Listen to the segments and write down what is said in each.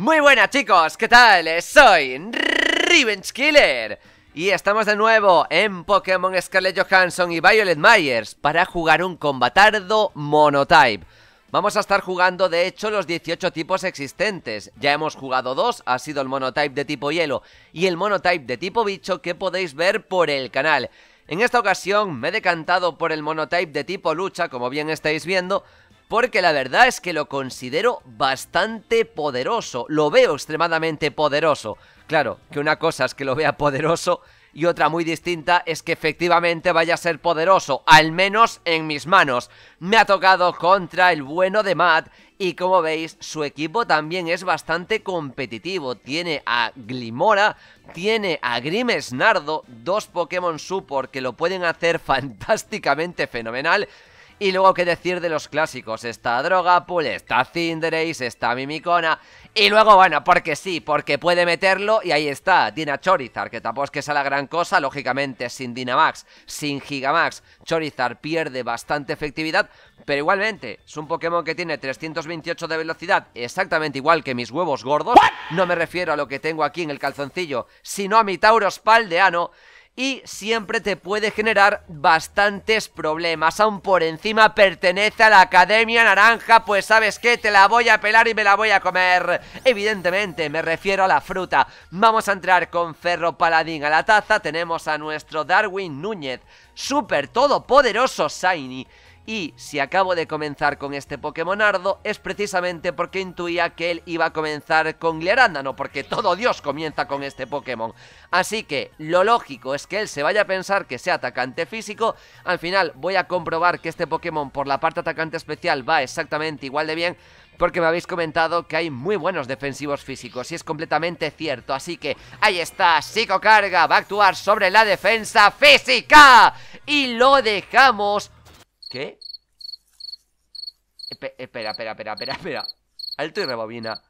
Muy buenas chicos, ¿qué tal? Eh, soy Revenge Killer y estamos de nuevo en Pokémon Scarlet Johansson y Violet Myers para jugar un combatardo monotype. Vamos a estar jugando de hecho los 18 tipos existentes, ya hemos jugado dos, ha sido el monotype de tipo hielo y el monotype de tipo bicho que podéis ver por el canal. En esta ocasión me he decantado por el monotype de tipo lucha, como bien estáis viendo, porque la verdad es que lo considero bastante poderoso, lo veo extremadamente poderoso. Claro, que una cosa es que lo vea poderoso y otra muy distinta es que efectivamente vaya a ser poderoso, al menos en mis manos. Me ha tocado contra el bueno de Matt y como veis su equipo también es bastante competitivo. Tiene a Glimora, tiene a Nardo. dos Pokémon Support que lo pueden hacer fantásticamente fenomenal y luego qué decir de los clásicos, está Drogapool, está Cinderace, está Mimicona Y luego, bueno, porque sí, porque puede meterlo y ahí está, Dina que tampoco es que sea la gran cosa, lógicamente sin Dynamax, sin Gigamax, Chorizar pierde bastante efectividad Pero igualmente, es un Pokémon que tiene 328 de velocidad, exactamente igual que mis huevos gordos No me refiero a lo que tengo aquí en el calzoncillo, sino a mi Tauros Paldeano y siempre te puede generar bastantes problemas. Aún por encima pertenece a la Academia Naranja, pues sabes que te la voy a pelar y me la voy a comer. Evidentemente, me refiero a la fruta. Vamos a entrar con Ferro Paladín a la taza, tenemos a nuestro Darwin Núñez, super todopoderoso Shiny, y si acabo de comenzar con este Pokémon ardo es precisamente porque intuía que él iba a comenzar con No, porque todo Dios comienza con este Pokémon. Así que lo lógico es que él se vaya a pensar que sea atacante físico, al final voy a comprobar que este Pokémon por la parte atacante especial va exactamente igual de bien, porque me habéis comentado que hay muy buenos defensivos físicos y es completamente cierto. Así que ahí está, Psicocarga va a actuar sobre la defensa física y lo dejamos... ¿Qué? Espera, espera, espera, espera, espera. Alto y rebobina.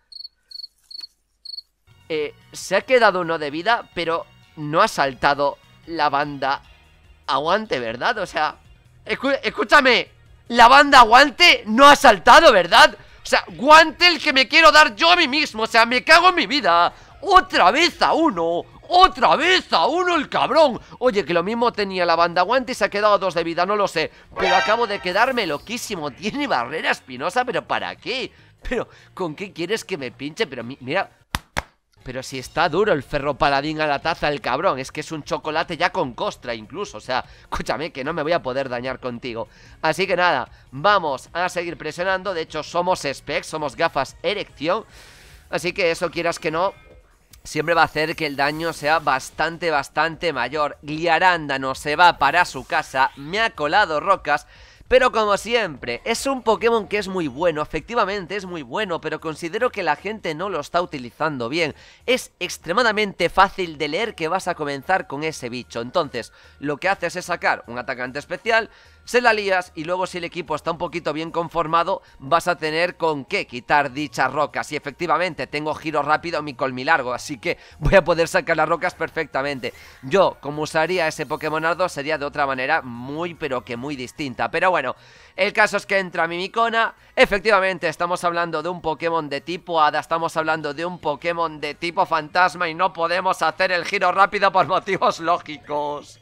Eh, se ha quedado uno de vida, pero no ha saltado la banda aguante, ¿verdad? O sea, escúchame, la banda aguante no ha saltado, ¿verdad? O sea, guante el que me quiero dar yo a mí mismo, o sea, me cago en mi vida. Otra vez a uno, ¡Otra vez a uno el cabrón! Oye, que lo mismo tenía la banda guante y se ha quedado dos de vida, no lo sé. Pero acabo de quedarme loquísimo. Tiene barrera espinosa, pero ¿para qué? Pero, ¿con qué quieres que me pinche? Pero mira... Pero si está duro el ferro paladín a la taza el cabrón, es que es un chocolate ya con costra incluso, o sea, escúchame que no me voy a poder dañar contigo. Así que nada, vamos a seguir presionando, de hecho somos specs, somos gafas erección, así que eso quieras que no, siempre va a hacer que el daño sea bastante, bastante mayor. no se va para su casa, me ha colado rocas, pero como siempre, es un Pokémon que es muy bueno, efectivamente es muy bueno, pero considero que la gente no lo está utilizando bien. Es extremadamente fácil de leer que vas a comenzar con ese bicho, entonces lo que haces es sacar un atacante especial, se la lías y luego si el equipo está un poquito bien conformado vas a tener con qué quitar dichas rocas y efectivamente tengo giro rápido mi colmilargo, así que voy a poder sacar las rocas perfectamente. Yo como usaría ese Pokémon Ardo, sería de otra manera muy pero que muy distinta, pero bueno, el caso es que entra Mimicona, efectivamente estamos hablando de un Pokémon de tipo Hada, estamos hablando de un Pokémon de tipo Fantasma y no podemos hacer el giro rápido por motivos lógicos.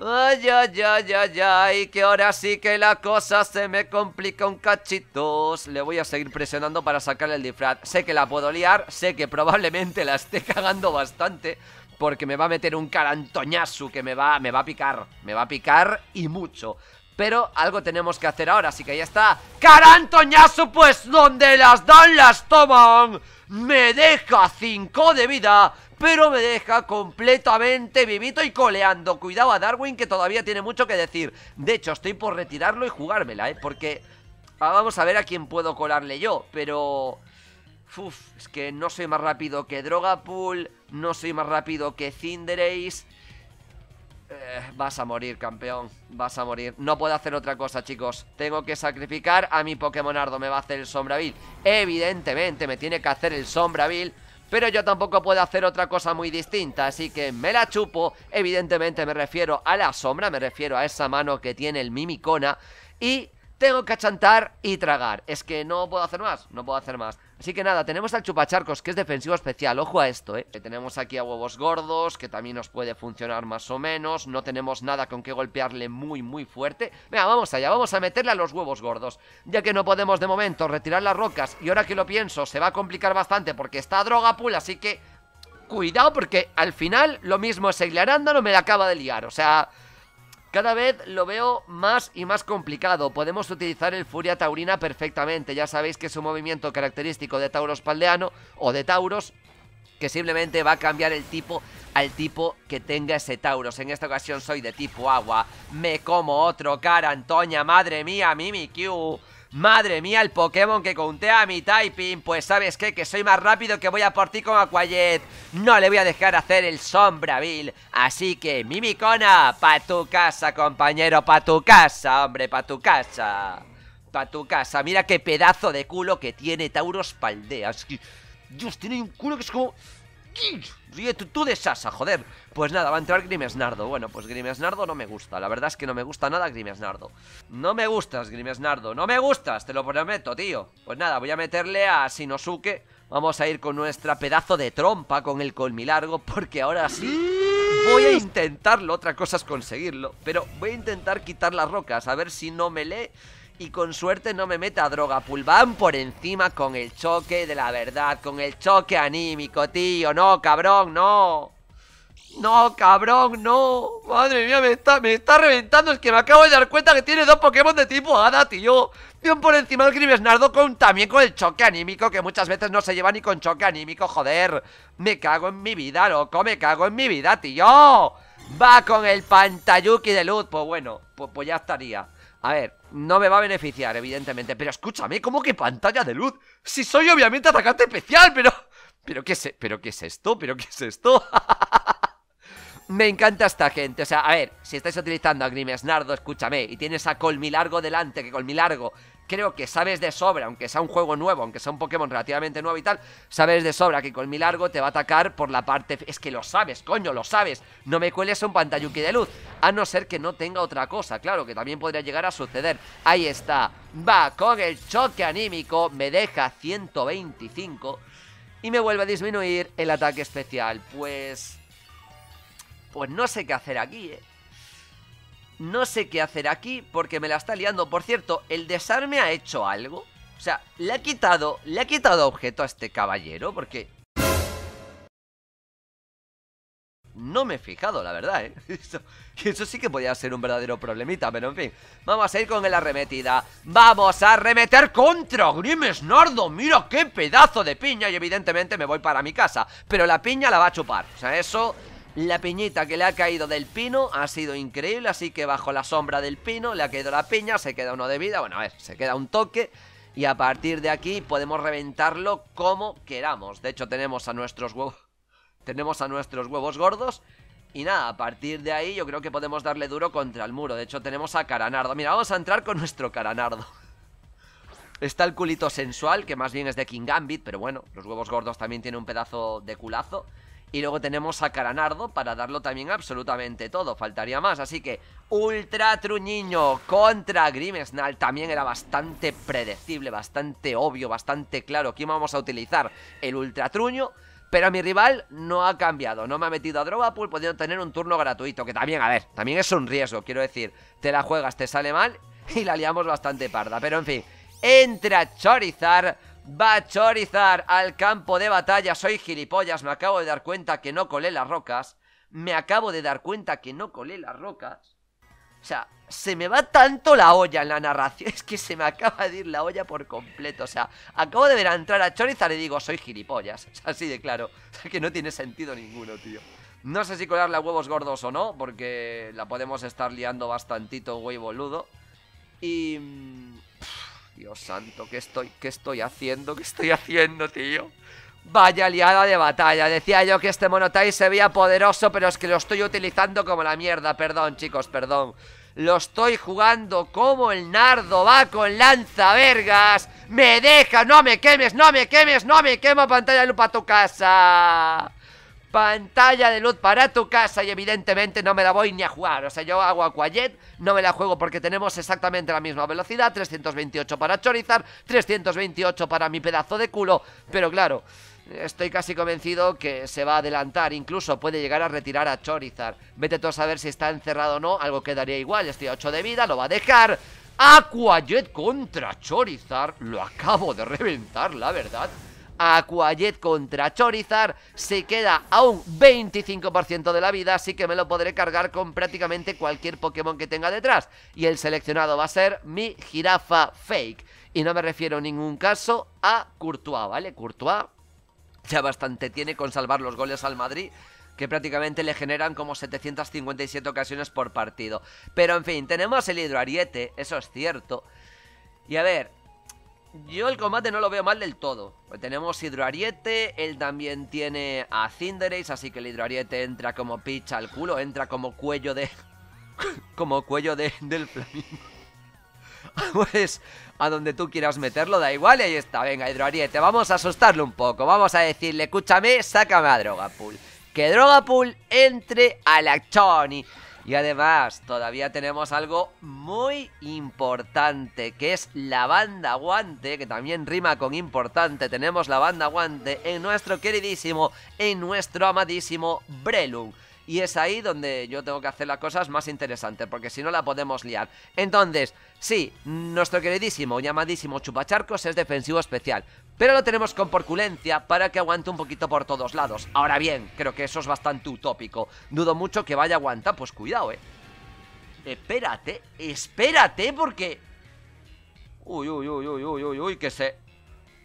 Ay, ay, ay, ay, ay, que ahora sí que la cosa se me complica un cachitos. Le voy a seguir presionando para sacarle el disfraz. Sé que la puedo liar, sé que probablemente la esté cagando bastante, porque me va a meter un carantoñazo que me va, me va a picar, me va a picar y mucho. Pero algo tenemos que hacer ahora, así que ahí está ¡Carantoñazo! Pues donde las dan las toman Me deja 5 de vida pero me deja completamente vivito y coleando. Cuidado a Darwin, que todavía tiene mucho que decir. De hecho, estoy por retirarlo y jugármela, ¿eh? Porque ah, vamos a ver a quién puedo colarle yo, pero... Uf, es que no soy más rápido que Drogapool, no soy más rápido que Cinderace... Eh, vas a morir, campeón. Vas a morir. No puedo hacer otra cosa, chicos. Tengo que sacrificar a mi Pokémonardo. Me va a hacer el sombravil. Evidentemente, me tiene que hacer el Sombrabil pero yo tampoco puedo hacer otra cosa muy distinta, así que me la chupo, evidentemente me refiero a la sombra, me refiero a esa mano que tiene el Mimicona y tengo que achantar y tragar. Es que no puedo hacer más, no puedo hacer más. Así que nada, tenemos al chupacharcos, que es defensivo especial. Ojo a esto, ¿eh? Tenemos aquí a huevos gordos, que también nos puede funcionar más o menos. No tenemos nada con que golpearle muy, muy fuerte. Venga, vamos allá, vamos a meterle a los huevos gordos. Ya que no podemos de momento retirar las rocas, y ahora que lo pienso, se va a complicar bastante porque está droga pool, así que... Cuidado porque al final lo mismo es no me la acaba de liar, o sea... Cada vez lo veo más y más complicado. Podemos utilizar el Furia Taurina perfectamente. Ya sabéis que es un movimiento característico de Tauros Paldeano o de Tauros que simplemente va a cambiar el tipo al tipo que tenga ese Tauros. En esta ocasión soy de tipo agua. Me como otro cara, Antoña. Madre mía, Mimikyu. Madre mía, el Pokémon que conté a mi typing Pues sabes qué, que soy más rápido que voy a por ti con Aquayet. No le voy a dejar hacer el Sombra, Bill. Así que, Mimicona, pa' tu casa, compañero, pa' tu casa, hombre, pa' tu casa Pa' tu casa, mira qué pedazo de culo que tiene Tauros Paldeas. Dios, tiene un culo que es como... Ríete tú de Sasa, joder Pues nada, va a entrar Grimesnardo Bueno, pues Grimesnardo no me gusta La verdad es que no me gusta nada nardo No me gustas, Grimesnardo No me gustas, te lo prometo, tío Pues nada, voy a meterle a Sinosuke. Vamos a ir con nuestra pedazo de trompa Con el colmilargo Porque ahora sí... Voy a intentarlo, otra cosa es conseguirlo Pero voy a intentar quitar las rocas A ver si no me lee y con suerte no me meta droga. Pulvan por encima con el choque de la verdad, con el choque anímico, tío. No, cabrón, no. No, cabrón, no. Madre mía, me está, reventando. Es que me acabo de dar cuenta que tiene dos Pokémon de tipo Hada, tío. Bien por encima del Grimesnardo, con, también con el choque anímico, que muchas veces no se lleva ni con choque anímico, joder. Me cago en mi vida, loco, me cago en mi vida, tío. Va con el pantayuki de luz. Pues bueno, pues, pues ya estaría. A ver, no me va a beneficiar, evidentemente Pero escúchame, ¿cómo que pantalla de luz? Si soy obviamente atacante especial, pero... ¿Pero qué es, pero qué es esto? ¿Pero qué es esto? Me encanta esta gente, o sea, a ver, si estáis utilizando a Grimesnardo, escúchame, y tienes a Colmilargo delante, que Colmilargo creo que sabes de sobra, aunque sea un juego nuevo, aunque sea un Pokémon relativamente nuevo y tal, sabes de sobra que Colmilargo te va a atacar por la parte... Es que lo sabes, coño, lo sabes, no me cueles un pantayuki de luz, a no ser que no tenga otra cosa, claro, que también podría llegar a suceder. Ahí está, va con el choque anímico, me deja 125 y me vuelve a disminuir el ataque especial, pues... Pues no sé qué hacer aquí, ¿eh? No sé qué hacer aquí porque me la está liando. Por cierto, ¿el desarme ha hecho algo? O sea, le ha quitado, le ha quitado objeto a este caballero porque... No me he fijado, la verdad, ¿eh? Eso, sí que podía ser un verdadero problemita, pero en fin. Vamos a ir con el arremetida. ¡Vamos a arremeter contra Grimes Nardo! ¡Mira qué pedazo de piña! Y evidentemente me voy para mi casa. Pero la piña la va a chupar. O sea, eso la piñita que le ha caído del pino ha sido increíble, así que bajo la sombra del pino le ha caído la piña, se queda uno de vida, bueno, a ver, se queda un toque. Y a partir de aquí podemos reventarlo como queramos. De hecho, tenemos a nuestros huevos. Tenemos a nuestros huevos gordos. Y nada, a partir de ahí yo creo que podemos darle duro contra el muro. De hecho, tenemos a Caranardo. Mira, vamos a entrar con nuestro Caranardo. Está el culito sensual, que más bien es de King Gambit, pero bueno, los huevos gordos también tienen un pedazo de culazo. Y luego tenemos a Caranardo para darlo también absolutamente todo, faltaría más. Así que Ultra Truñiño contra Grimesnal también era bastante predecible, bastante obvio, bastante claro. ¿Quién vamos a utilizar? El Ultra Truño. Pero mi rival no ha cambiado, no me ha metido a Drogapool podría tener un turno gratuito, que también, a ver, también es un riesgo, quiero decir, te la juegas, te sale mal y la liamos bastante parda. Pero en fin, entra Chorizar Va a chorizar al campo de batalla. Soy gilipollas, me acabo de dar cuenta que no colé las rocas. Me acabo de dar cuenta que no colé las rocas. O sea, se me va tanto la olla en la narración. Es que se me acaba de ir la olla por completo. O sea, acabo de ver a entrar a Chorizar y digo, soy gilipollas. O sea, así de claro. O sea, que no tiene sentido ninguno, tío. No sé si colarle a huevos gordos o no, porque la podemos estar liando bastantito, güey boludo. Y... Mm, Dios santo, ¿qué estoy, qué estoy haciendo? ¿Qué estoy haciendo, tío? Vaya liada de batalla. Decía yo que este monotai se veía poderoso, pero es que lo estoy utilizando como la mierda. Perdón, chicos, perdón. Lo estoy jugando como el nardo va con lanza, vergas. Me deja, no me quemes, no me quemes, no me quemo pantalla de lupa a tu casa pantalla de luz para tu casa y evidentemente no me la voy ni a jugar. O sea, yo hago Aquajet, no me la juego porque tenemos exactamente la misma velocidad, 328 para Chorizar, 328 para mi pedazo de culo, pero claro... Estoy casi convencido que se va a adelantar, incluso puede llegar a retirar a Chorizar. Vete tú a saber si está encerrado o no, algo quedaría igual, estoy a 8 de vida, lo va a dejar. Aquajet contra Chorizar, lo acabo de reventar, la verdad. Acuayet contra Chorizar se queda a un 25% de la vida, así que me lo podré cargar con prácticamente cualquier Pokémon que tenga detrás. Y el seleccionado va a ser mi jirafa fake. Y no me refiero en ningún caso a Courtois, ¿vale? Courtois ya bastante tiene con salvar los goles al Madrid que prácticamente le generan como 757 ocasiones por partido. Pero en fin, tenemos el hidroariete, eso es cierto. Y a ver, yo el combate no lo veo mal del todo. Pues tenemos hidroariete, él también tiene a Cinderace, así que el hidroariete entra como picha al culo, entra como cuello de... como cuello del flamingo. pues a donde tú quieras meterlo, da igual ahí está. Venga, hidroariete, vamos a asustarlo un poco. Vamos a decirle, escúchame, sácame a Drogapool. Que Drogapool entre a la Choni. Y además, todavía tenemos algo muy importante, que es la banda guante, que también rima con importante. Tenemos la banda guante en nuestro queridísimo, en nuestro amadísimo Brelung y es ahí donde yo tengo que hacer las cosas más interesantes, porque si no la podemos liar. Entonces, sí, nuestro queridísimo, llamadísimo Chupacharcos es defensivo especial, pero lo tenemos con porculencia para que aguante un poquito por todos lados. Ahora bien, creo que eso es bastante utópico. Dudo mucho que vaya a aguantar, pues cuidado, eh. Espérate, espérate, porque... Uy, uy, uy, uy, uy, uy, uy, que se...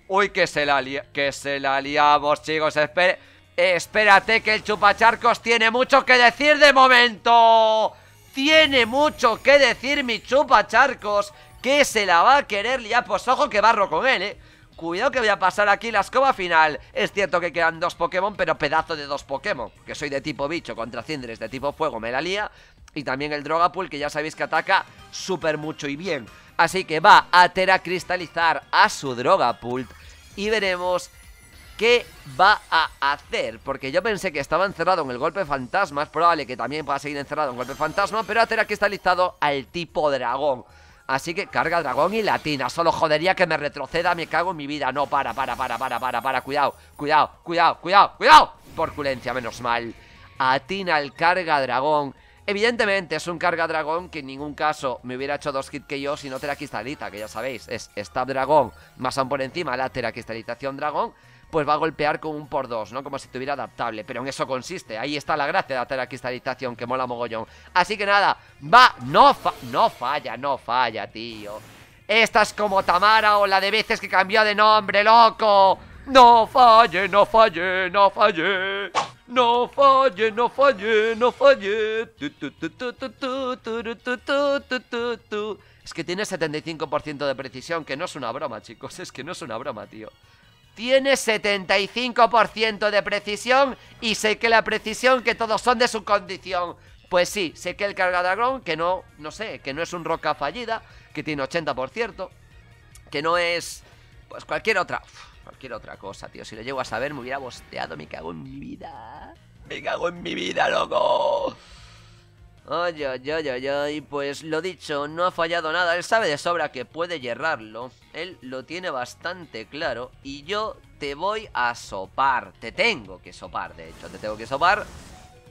Uy, que se la Que se la liamos, chicos, espere... Espérate que el chupacharcos tiene mucho que decir de momento. Tiene mucho que decir mi chupacharcos que se la va a querer liar. Pues ojo que barro con él, ¿eh? Cuidado que voy a pasar aquí la escoba final. Es cierto que quedan dos Pokémon, pero pedazo de dos Pokémon. Que soy de tipo bicho contra Cindres de tipo fuego, me la lía. Y también el Drogapult que ya sabéis que ataca súper mucho y bien. Así que va a teracristalizar a su Drogapult y veremos qué va a hacer. Porque yo pensé que estaba encerrado en el golpe fantasma. Es probable que también pueda seguir encerrado en golpe fantasma. Pero Atera aquí está listado al tipo dragón. Así que carga dragón y latina. Solo jodería que me retroceda, me cago en mi vida. No, para, para, para, para, para, para. Cuidado, cuidado, cuidado, cuidado, cuidado. Por menos mal. Atina el carga dragón. Evidentemente es un carga dragón que en ningún caso me hubiera hecho dos hit que yo si no Teraquistalita, que ya sabéis, es Stab Dragón, más aún por encima la cristalización Dragón, pues va a golpear con un por dos, ¿no? Como si estuviera adaptable, pero en eso consiste, ahí está la gracia de hacer aquí esta que mola mogollón. Así que nada, va, no, no falla, no falla, tío. Esta es como Tamara o la de veces que cambió de nombre, loco. No falle, no falle, no falle. No falle, no falle, no falle. es que tiene 75% de precisión, que no es una broma, chicos. Es que no es una broma, tío tiene 75% de precisión y sé que la precisión que todos son de su condición. Pues sí, sé que el cargadragón, que no, no sé, que no es un roca fallida, que tiene 80%, que no es, pues cualquier otra, cualquier otra cosa, tío. Si lo llego a saber me hubiera bosteado, me cago en mi vida. Me cago en mi vida, loco. Ay, ay, ay, ay, ay, pues lo dicho, no ha fallado nada, él sabe de sobra que puede yerrarlo, él lo tiene bastante claro y yo te voy a sopar, te tengo que sopar, de hecho, te tengo que sopar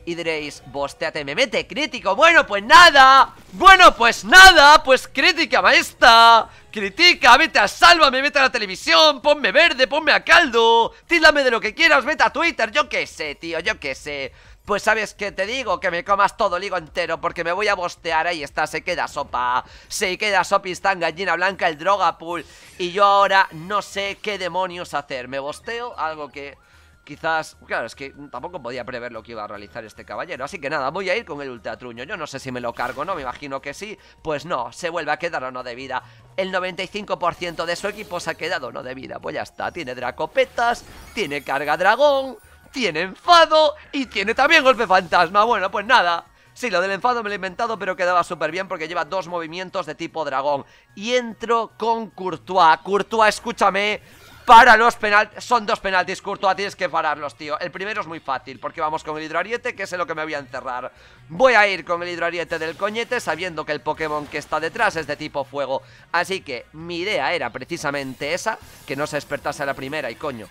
y diréis, bosteate, me mete crítico, bueno, pues nada, bueno, pues nada, pues crítica maestra, critica, vete a salva, me vete a la televisión, ponme verde, ponme a caldo, tílame de lo que quieras, vete a Twitter, yo qué sé, tío, yo qué sé. Pues sabes que te digo que me comas todo el entero porque me voy a bostear. Ahí está, se queda sopa. Se queda sopistán, gallina blanca, el droga pool. Y yo ahora no sé qué demonios hacer. Me bosteo, algo que quizás... Claro, es que tampoco podía prever lo que iba a realizar este caballero. Así que nada, voy a ir con el ultratruño. Yo no sé si me lo cargo, ¿no? Me imagino que sí. Pues no, se vuelve a quedar o no de vida. El 95% de su equipo se ha quedado no de vida. Pues ya está, tiene dracopetas, tiene carga dragón tiene enfado y tiene también golpe fantasma. Bueno, pues nada. Sí, lo del enfado me lo he inventado, pero quedaba súper bien porque lleva dos movimientos de tipo dragón. Y entro con Courtois. Courtois, escúchame, para los penaltis. Son dos penaltis, Courtois, tienes que pararlos, tío. El primero es muy fácil, porque vamos con el hidroariete, que es en lo que me voy a encerrar. Voy a ir con el hidroariete del coñete, sabiendo que el Pokémon que está detrás es de tipo fuego. Así que mi idea era precisamente esa, que no se despertase a la primera y coño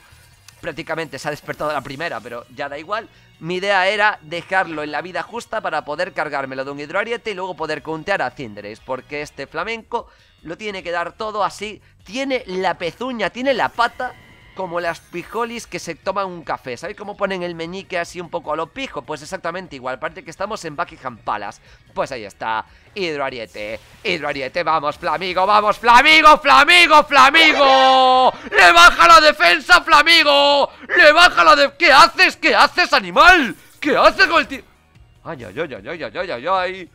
prácticamente se ha despertado la primera, pero ya da igual. Mi idea era dejarlo en la vida justa para poder cargármelo de un hidroariete y luego poder contear a Cinderace. porque este flamenco lo tiene que dar todo así, tiene la pezuña, tiene la pata como las pijolis que se toman un café. ¿Sabéis cómo ponen el meñique así un poco a lo pijo? Pues exactamente igual, aparte que estamos en Buckingham Palace. Pues ahí está, Hidroariete, Hidroariete, vamos, Flamigo, vamos, Flamigo, Flamigo, Flamigo. Le baja la defensa, Flamigo. Le baja la defensa! ¿Qué haces? ¿Qué haces, animal? ¿Qué haces con el tío? Ay, ay, ay, ay, ay, ay, ay, ay.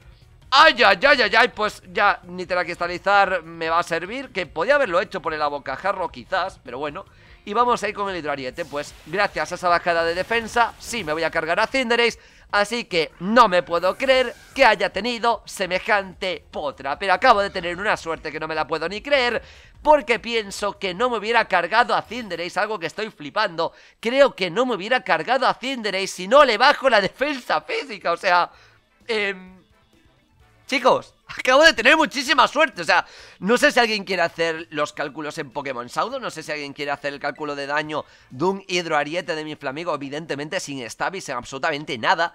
Ay, ay, ay, ay, ay, pues ya ni te la cristalizar me va a servir, que podía haberlo hecho por el abocajarro quizás, pero bueno, y vamos a ir con el hidroariete, pues gracias a esa bajada de defensa, sí me voy a cargar a Cinderace, así que no me puedo creer que haya tenido semejante potra. Pero acabo de tener una suerte que no me la puedo ni creer, porque pienso que no me hubiera cargado a Cinderace, algo que estoy flipando. Creo que no me hubiera cargado a Cinderace si no le bajo la defensa física, o sea... Eh chicos. Acabo de tener muchísima suerte, o sea, no sé si alguien quiere hacer los cálculos en Pokémon Saudo, no sé si alguien quiere hacer el cálculo de daño de un hidroariete de mi Flamigo, evidentemente sin y sin absolutamente nada,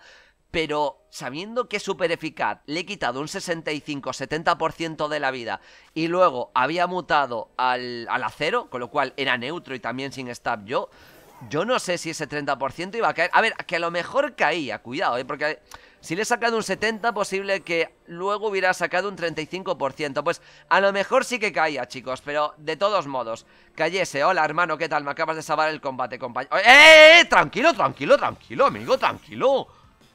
pero sabiendo que es súper eficaz, le he quitado un 65-70% de la vida y luego había mutado al, al, acero, con lo cual era neutro y también sin stab yo, yo no sé si ese 30% iba a caer. A ver, que a lo mejor caía, cuidado, ¿eh? porque si le he sacado un 70, posible que luego hubiera sacado un 35%. Pues a lo mejor sí que caía, chicos, pero de todos modos, cayese. Hola, hermano, ¿qué tal? Me acabas de salvar el combate, compañero. ¡Eh, eh, eh, ¡Eh, Tranquilo, tranquilo, tranquilo, amigo, tranquilo.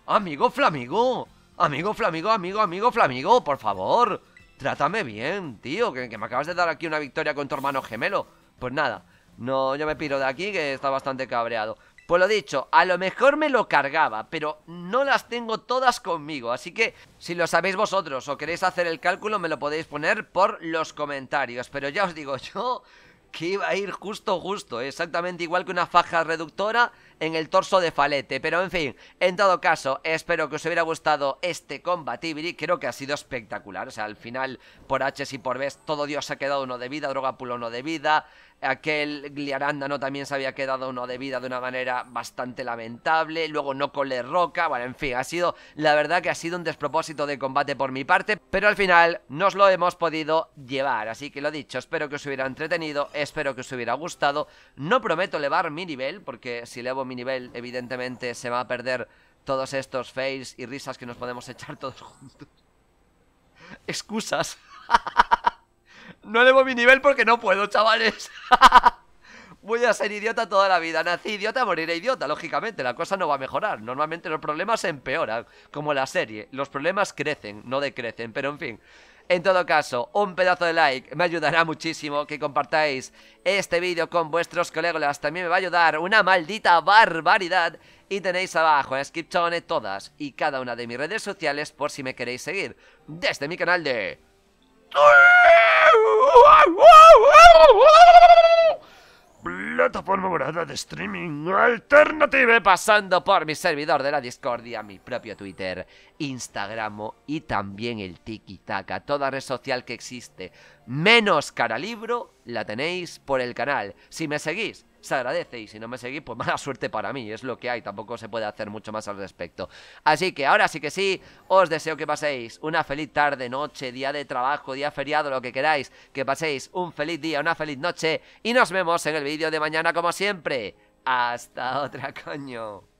Amigo Flamigo. Amigo Flamigo, amigo, amigo Flamigo, por favor. Trátame bien, tío, que, que me acabas de dar aquí una victoria con tu hermano gemelo. Pues nada, no, yo me piro de aquí que está bastante cabreado. Pues lo dicho, a lo mejor me lo cargaba, pero no las tengo todas conmigo, así que si lo sabéis vosotros o queréis hacer el cálculo me lo podéis poner por los comentarios, pero ya os digo, yo que iba a ir justo, justo, exactamente igual que una faja reductora en el torso de Falete. Pero en fin, en todo caso, espero que os hubiera gustado este combatibri. Creo que ha sido espectacular. O sea, al final, por H y por B, todo Dios ha quedado uno de vida, pulo uno de vida, Aquel no también se había quedado uno de vida de una manera bastante lamentable. Luego no le Roca. Bueno, en fin, ha sido, la verdad que ha sido un despropósito de combate por mi parte. Pero al final nos lo hemos podido llevar. Así que lo dicho, espero que os hubiera entretenido. Espero que os hubiera gustado. No prometo elevar mi nivel, porque si elevo mi nivel, evidentemente se va a perder todos estos fails y risas que nos podemos echar todos juntos. Excusas. No elevo mi nivel porque no puedo, chavales Voy a ser idiota toda la vida Nací idiota, moriré idiota, lógicamente La cosa no va a mejorar, normalmente los problemas empeoran Como la serie, los problemas crecen No decrecen, pero en fin en todo caso, un pedazo de like me ayudará muchísimo que compartáis este vídeo con vuestros colegas. También me va a ayudar una maldita barbaridad. Y tenéis abajo en Skiptone todas y cada una de mis redes sociales por si me queréis seguir. Desde mi canal de... Plataforma morada de streaming alternative pasando por mi servidor de la Discordia, mi propio Twitter, Instagram y también el Tiki Toda red social que existe, menos cara libro, la tenéis por el canal. Si me seguís, se agradece. Y si no me seguís, pues mala suerte para mí, es lo que hay, tampoco se puede hacer mucho más al respecto. Así que ahora sí que sí, os deseo que paséis una feliz tarde, noche, día de trabajo, día feriado, lo que queráis, que paséis un feliz día, una feliz noche y nos vemos en el vídeo de mañana como siempre. Hasta otra coño.